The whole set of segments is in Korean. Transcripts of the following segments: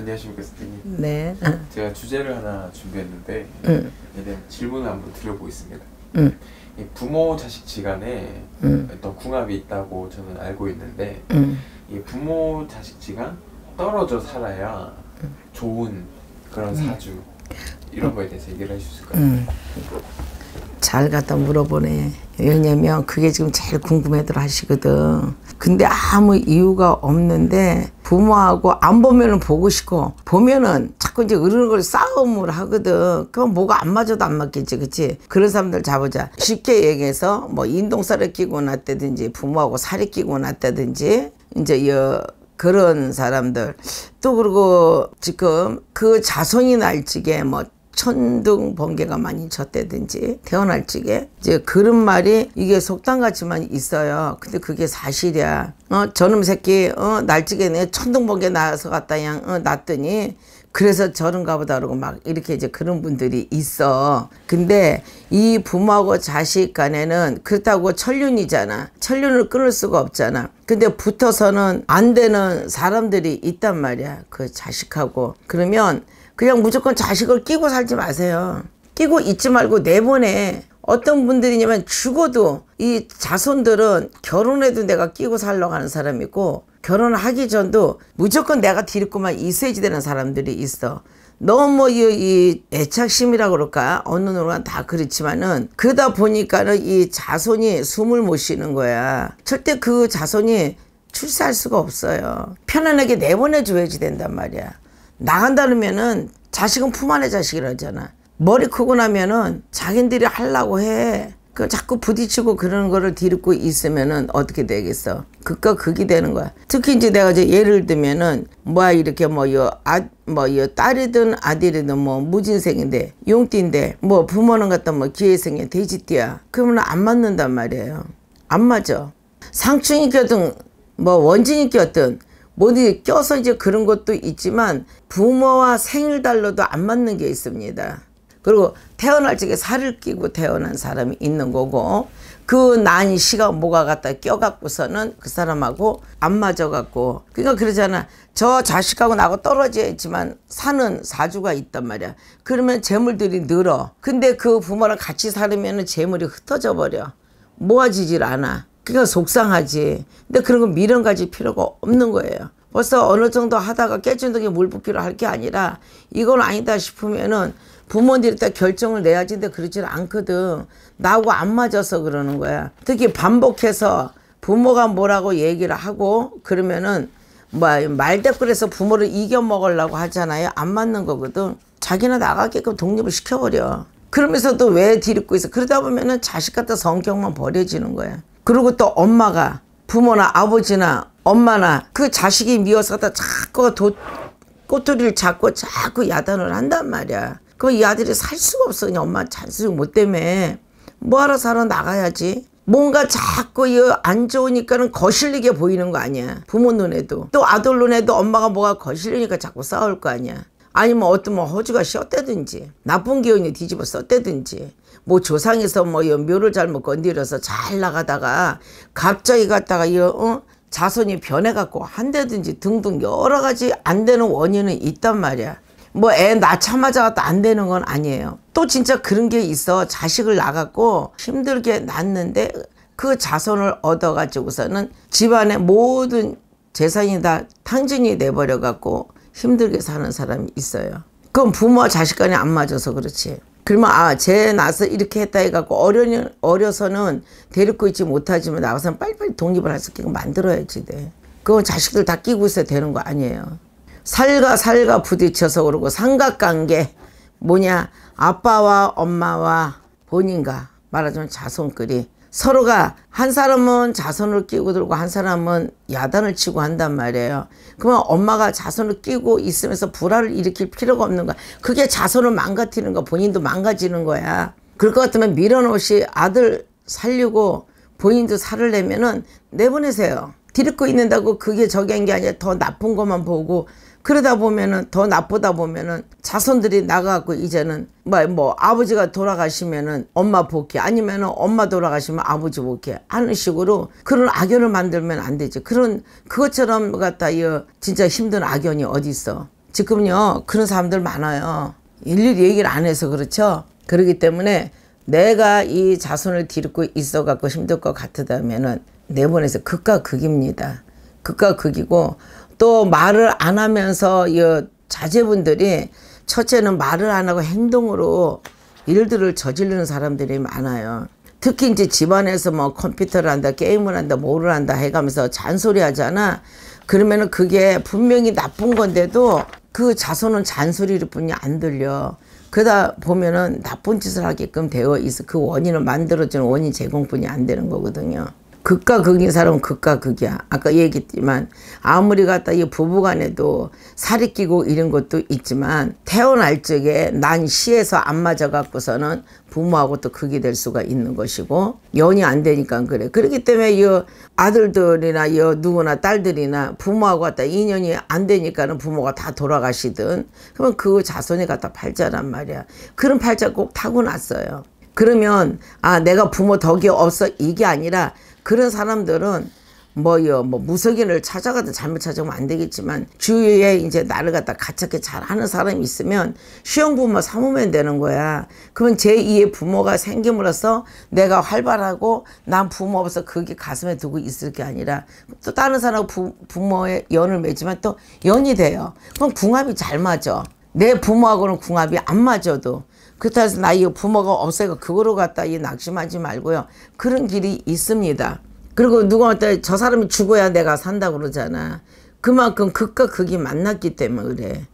안녕하십니까 스님. 네. 제가 주제를 하나 준비했는데 음. 네, 질문을 한번 드려보겠습니다. 음. 부모 자식 지간에 음. 어떤 궁합이 있다고 저는 알고 있는데 음. 이 부모 자식 지간 떨어져 살아야 좋은 그런 사주 이런 거에 대해서 얘기를 해주실까요? 잘 갖다 물어보네. 왜냐면 그게 지금 제일 궁금해들 하시거든. 근데 아무 이유가 없는데 부모하고 안 보면은 보고 싶고 보면은 자꾸 이제 어른 걸 싸움을 하거든. 그럼 뭐가 안 맞아도 안 맞겠지, 그치? 그런 사람들 잡아자 쉽게 얘기해서 뭐 인동살을 끼고 났다든지 부모하고 살이 끼고 났다든지 이제 여 그런 사람들 또 그리고 지금 그 자손이 날지게 뭐 천둥 번개가 많이 쳤다든지 태어날 적에 이제 그런 말이 이게 속담같지만 있어요. 근데 그게 사실이야. 어 저놈 새끼 어 날찌게 내 천둥 번개 나서 갔다 양 어, 났더니 그래서 저런가 보다 그러고 막 이렇게 이제 그런 분들이 있어. 근데 이 부모하고 자식 간에는 그렇다고 천륜이잖아. 천륜을 끊을 수가 없잖아. 근데 붙어서는 안 되는 사람들이 있단 말이야. 그 자식하고. 그러면 그냥 무조건 자식을 끼고 살지 마세요. 끼고 있지 말고 내보내. 어떤 분들이냐면 죽어도 이 자손들은 결혼해도 내가 끼고 살려고 하는 사람이 있고 결혼하기 전도 무조건 내가 뒤집고만 있어야지 되는 사람들이 있어. 너무 뭐 이, 이 애착심이라 그럴까 어느 누구나 다 그렇지만은 그러다 보니까는 이 자손이 숨을 못 쉬는 거야. 절대 그 자손이 출세할 수가 없어요. 편안하게 내보내줘야지 된단 말이야. 나간다 그러면은 자식은 품안에 자식이라 잖아 머리 크고 나면은 자기들이 하려고 해. 그 자꾸 부딪히고 그러는 거를 뒤집고 있으면은 어떻게 되겠어? 그거 극이 되는 거야. 특히 이제 내가 이제 예를 들면은 뭐야 이렇게 뭐여 아, 뭐여 딸이든 아들이든 뭐 무진생인데 용띠인데 뭐 부모는 갖다 뭐 기회생에 돼지띠야. 그러면 안 맞는단 말이에요. 안 맞아. 상충이 껴든뭐 원진이 껴든 뭐니 껴서 이제 그런 것도 있지만 부모와 생일 달러도 안 맞는 게 있습니다. 그리고 태어날 적에 살을 끼고 태어난 사람이 있는 거고 그 난 시가 뭐가 갖다 껴갖고서는 그 사람하고 안 맞아갖고 그러니까 그러잖아 저 자식하고 나하고 떨어져있지만 사는 사주가 있단 말이야 그러면 재물들이 늘어 근데 그 부모랑 같이 살으면 재물이 흩어져 버려 모아지질 않아 그러니까 속상하지. 근데 그런 건 미련 가질 필요가 없는 거예요. 벌써 어느 정도 하다가 깨진 덕에 물붓기로 할 게 아니라 이건 아니다 싶으면은 부모들이 님딱 결정을 내야지 근데 그러질 않거든. 나하고 안 맞아서 그러는 거야. 특히 반복해서 부모가 뭐라고 얘기를 하고 그러면은 뭐말대꾸해서 부모를 이겨 먹으려고 하잖아요. 안 맞는 거거든. 자기는 나가게끔 독립을 시켜버려. 그러면서 또왜 뒤집고 있어. 그러다 보면은 자식 같다 성격만 버려지는 거야. 그리고 또 엄마가 부모나 아버지나 엄마나 그 자식이 미워서 다 자꾸 도, 꼬투리를 잡고 자꾸 야단을 한단 말이야. 그럼 이 아들이 살 수가 없어. 그냥 엄마 잔소리 못 때문에. 뭐하러 살아 나가야지. 뭔가 자꾸 이 안 좋으니까는 거실리게 보이는 거 아니야. 부모 눈에도. 또 아들 눈에도 엄마가 뭐가 거실리니까 자꾸 싸울 거 아니야. 아니면 어떤 뭐 허주가 씌었다든지 나쁜 기운이 뒤집어 썼다든지 뭐 조상에서 뭐 묘를 잘못 건드려서 잘 나가다가 갑자기 갔다가 이 어? 자손이 변해갖고 한대든지 등등 여러 가지 안 되는 원인은 있단 말이야. 뭐 애 낳자마자 도안 되는 건 아니에요. 또 진짜 그런 게 있어. 자식을 낳았고 힘들게 낳는데 그 자손을 얻어가지고서는 집안의 모든 재산이 다 탕진이 돼버려갖고 힘들게 사는 사람이 있어요. 그건 부모와 자식 간이 안 맞아서 그렇지. 그러면 아, 쟤 나서 이렇게 했다 해갖고 어려, 어려서는 데리고 있지 못하지만 나가서는 빨리빨리 독립을 할수 있게 만들어야지 돼. 그건 자식들 다 끼고 있어야 되는 거 아니에요. 살과살과 부딪혀서 그러고 삼각관계 뭐냐 아빠와 엄마와 본인과 말하자면 자손끼리 서로가 한 사람은 자선을 끼고 들고 한 사람은 야단을 치고 한단 말이에요. 그러면 엄마가 자선을 끼고 있으면서 불화를 일으킬 필요가 없는 거야. 그게 자선을 망가뜨리는 거야. 본인도 망가지는 거야. 그럴 것 같으면 밀어놓으시 아들 살리고 본인도 살을 내면은 내보내세요. 디집고 있는다고 그게 저기 한게 아니라 더 나쁜 것만 보고 그러다 보면은 더 나쁘다 보면은 자손들이 나가고 이제는 뭐, 뭐 아버지가 돌아가시면은 엄마 복귀 아니면은 엄마 돌아가시면 아버지 복귀 하는 식으로 그런 악연을 만들면 안 되지. 그런 그것처럼 갖다 이 진짜 힘든 악연이 어디 있어? 지금요 그런 사람들 많아요. 일일이 얘기를 안 해서 그렇죠. 그러기 때문에 내가 이 자손을 기르고 있어 갖고 힘들 것같다면은 내보내서 극과 극입니다. 극과 극이고 또 말을 안 하면서 이 자제분들이 첫째는 말을 안 하고 행동으로 일들을 저지르는 사람들이 많아요. 특히 이제 집안에서 뭐 컴퓨터를 한다, 게임을 한다, 뭐를 한다 해가면서 잔소리 하잖아. 그러면은 그게 분명히 나쁜 건데도 그 자손은 잔소리일 뿐이 안 들려. 그러다 보면은 나쁜 짓을 하게끔 되어 있어. 그 원인을 만들어주는 원인 제공뿐이 안 되는 거거든요. 극과 극인 사람은 극과 극이야. 아까 얘기했지만 아무리 갖다 이 부부간에도 살이 끼고 이런 것도 있지만 태어날 적에 난 시에서 안 맞아갖고서는 부모하고 또 극이 될 수가 있는 것이고 연이 안 되니까 그래. 그렇기 때문에 이 아들들이나 이 누구나 딸들이나 부모하고 갖다 인연이 안 되니까는 부모가 다 돌아가시든 그러면 그 자손이 갖다 팔자란 말이야. 그런 팔자 꼭 타고났어요. 그러면 아 내가 부모 덕이 없어 이게 아니라 그런 사람들은 뭐요, 뭐 무속인을 찾아가도 잘못 찾아가면 안 되겠지만 주위에 이제 나를 갖다 가차게 잘 하는 사람이 있으면 시험 부모 삼으면 되는 거야. 그러면 제2의 부모가 생김으로써 내가 활발하고 난 부모 없어 그게 가슴에 두고 있을 게 아니라 또 다른 사람 부, 모의 연을 맺지만 또 연이 돼요. 그럼 궁합이 잘 맞아. 내 부모하고는 궁합이 안 맞아도 그렇다 해서 나 이거 부모가 없애고 그거로 갔다이 낙심하지 말고요. 그런 길이 있습니다. 그리고 누구한테 저 사람이 죽어야 내가 산다 그러잖아. 그만큼 극과 극이 만났기 때문에 그래.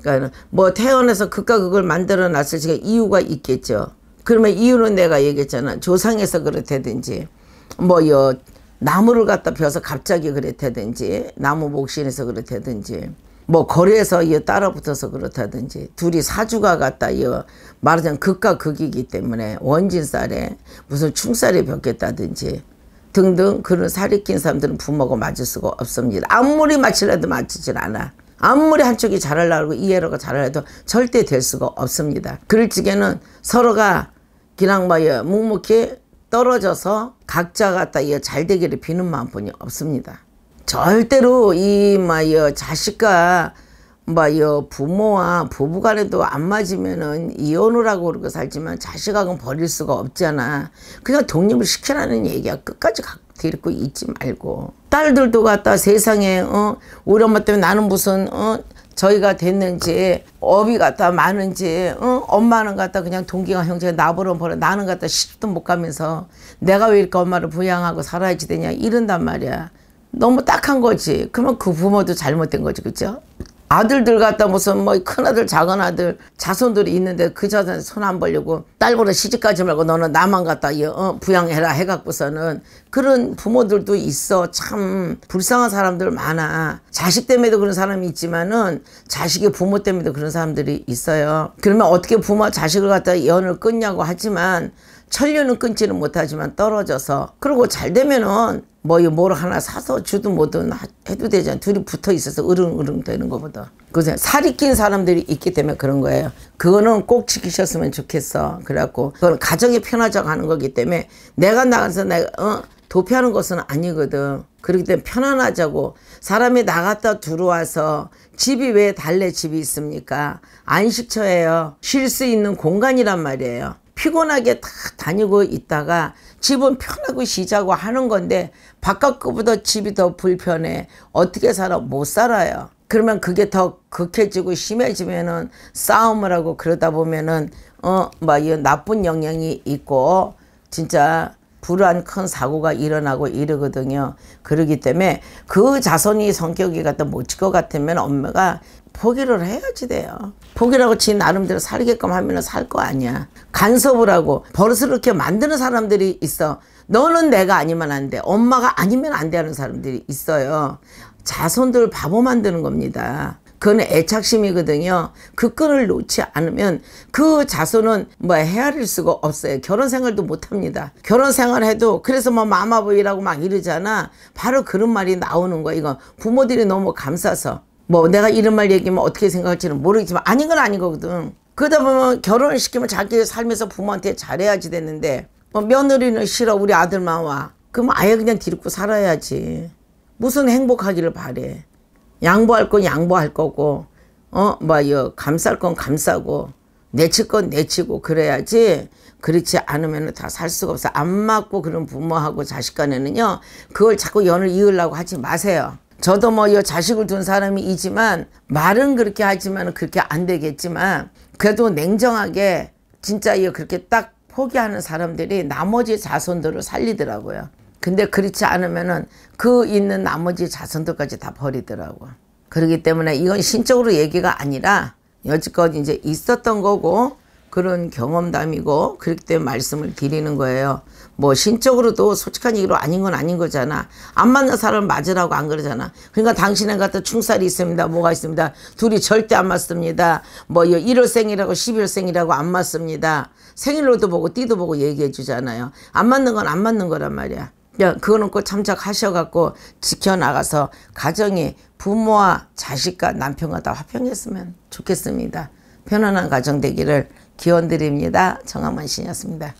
그러니까 뭐 태어나서 극과 극을 만들어 놨을 지가 이유가 있겠죠. 그러면 이유는 내가 얘기했잖아. 조상에서 그렇다든지 뭐여 나무를 갖다 펴서 갑자기 그랬다든지 나무 목신에서 그렇다든지 뭐 거래에서 따라 붙어서 그렇다든지 둘이 사주가 같다 이 말하자면 극과 극이기 때문에 원진살에 무슨 충살이 벗겠다든지 등등 그런 살이 낀 사람들은 부모하고 맞을 수가 없습니다. 아무리 맞추려도 맞추질 않아. 아무리 한쪽이 잘하려고 이해로가 잘하려도 절대 될 수가 없습니다. 그럴 적에는 서로가 그냥 막 뭐 묵묵히 떨어져서 각자 갖다 잘 되기를 비는 마음뿐이 없습니다. 절대로 이막여 자식과 막여 부모와 부부간에도 안 맞으면은 이혼을 하고 그러고 살지만 자식하고는 버릴 수가 없잖아. 그냥 독립을 시켜라는 얘기야. 끝까지 데리고 있지 말고 딸들도 갖다 세상에 어 우리 엄마 때문에 나는 무슨 어 저희가 됐는지 업이 갖다 많은지 어? 엄마는 갖다 그냥 동기가 형제가 나보러 버려 나는 갖다 시집도 못 가면서 내가 왜 이렇게 엄마를 부양하고 살아야지 되냐 이런단 말이야 너무 딱한 거지. 그러면 그 부모도 잘못된 거지, 그죠? 아들들 갖다 무슨 뭐 큰아들 작은아들 자손들이 있는데 그 자손 손 안벌려고 딸보다 시집가지 말고 너는 나만 갖다 어, 부양해라 해갖고서는 그런 부모들도 있어 참 불쌍한 사람들 많아 자식 때문에도 그런 사람이 있지만은 자식의 부모 때문에도 그런 사람들이 있어요 그러면 어떻게 부모 자식을 갖다 연을 끊냐고 하지만 천류는 끊지는 못하지만 떨어져서 그리고 잘 되면은 뭐뭘 하나 사서 주든 뭐든 해도 되잖아 둘이 붙어 있어서 으릉으릉 되는 것보다 그래서 살이 낀 사람들이 있기 때문에 그런 거예요 그거는 꼭 지키셨으면 좋겠어 그래갖고 그건 가정이 편하자고 하는 거기 때문에 내가 나가서 내가 어 도피하는 것은 아니거든 그렇기 때문에 편안하자고 사람이 나갔다 들어와서 집이 왜 달래 집이 있습니까 안식처예요 쉴 수 있는 공간이란 말이에요 피곤하게 다 다니고 있다가 집은 편하고 쉬자고 하는 건데 바깥 거보다 집이 더 불편해 어떻게 살아 못 살아요 그러면 그게 더 극해지고 심해지면은 싸움을 하고 그러다 보면은 어뭐이 나쁜 영향이 있고 진짜 불안 큰 사고가 일어나고 이러거든요. 그러기 때문에 그 자손이 성격이 갖다 못질 것 같으면 엄마가 포기를 해야지 돼요. 포기라고 지 나름대로 살게끔 하면 살 거 아니야. 간섭을 하고 버릇을 이렇게 만드는 사람들이 있어. 너는 내가 아니면 안 돼. 엄마가 아니면 안 돼 하는 사람들이 있어요. 자손들 바보 만드는 겁니다. 그건 애착심이거든요. 그 끈을 놓지 않으면 그 자손은 뭐 헤아릴 수가 없어요. 결혼 생활도 못 합니다. 결혼 생활 해도 그래서 뭐 마마보이라고 막 이러잖아. 바로 그런 말이 나오는 거야. 이거 부모들이 너무 감싸서 뭐 내가 이런 말 얘기하면 어떻게 생각할지는 모르겠지만 아닌 건 아닌 거거든. 그러다 보면 결혼을 시키면 자기 삶에서 부모한테 잘해야지 되는데 뭐 며느리는 싫어 우리 아들만 와. 그럼 아예 그냥 뒤집고 살아야지. 무슨 행복하기를 바래. 양보할 건 양보할 거고 어뭐이 감쌀 건 감싸고 내칠 건 내치고 그래야지 그렇지 않으면 다 살 수가 없어 안 맞고 그런 부모하고 자식 간에는요 그걸 자꾸 연을 이으려고 하지 마세요 저도 뭐 이 자식을 둔 사람이지만 말은 그렇게 하지만 그렇게 안 되겠지만 그래도 냉정하게 진짜 이 그렇게 딱 포기하는 사람들이 나머지 자손들을 살리더라고요. 근데 그렇지 않으면은 그 있는 나머지 자손들까지 다 버리더라고. 그렇기 때문에 이건 신적으로 얘기가 아니라 여지껏 이제 있었던 거고 그런 경험담이고 그렇기 때문에 말씀을 드리는 거예요. 뭐 신적으로도 솔직한 얘기로 아닌 건 아닌 거잖아. 안 맞는 사람을 맞으라고 안 그러잖아. 그러니까 당신은 같은 충살이 있습니다. 뭐가 있습니다. 둘이 절대 안 맞습니다. 뭐 1월 생이라고 12월 생이라고 안 맞습니다. 생일로도 보고 띠도 보고 얘기해 주잖아요. 안 맞는 건 안 맞는 거란 말이야. 야, 그거는 꼭 참작하셔갖고 지켜나가서 가정이 부모와 자식과 남편과 다 화평했으면 좋겠습니다. 편안한 가정 되기를 기원드립니다. 정한만 신이었습니다.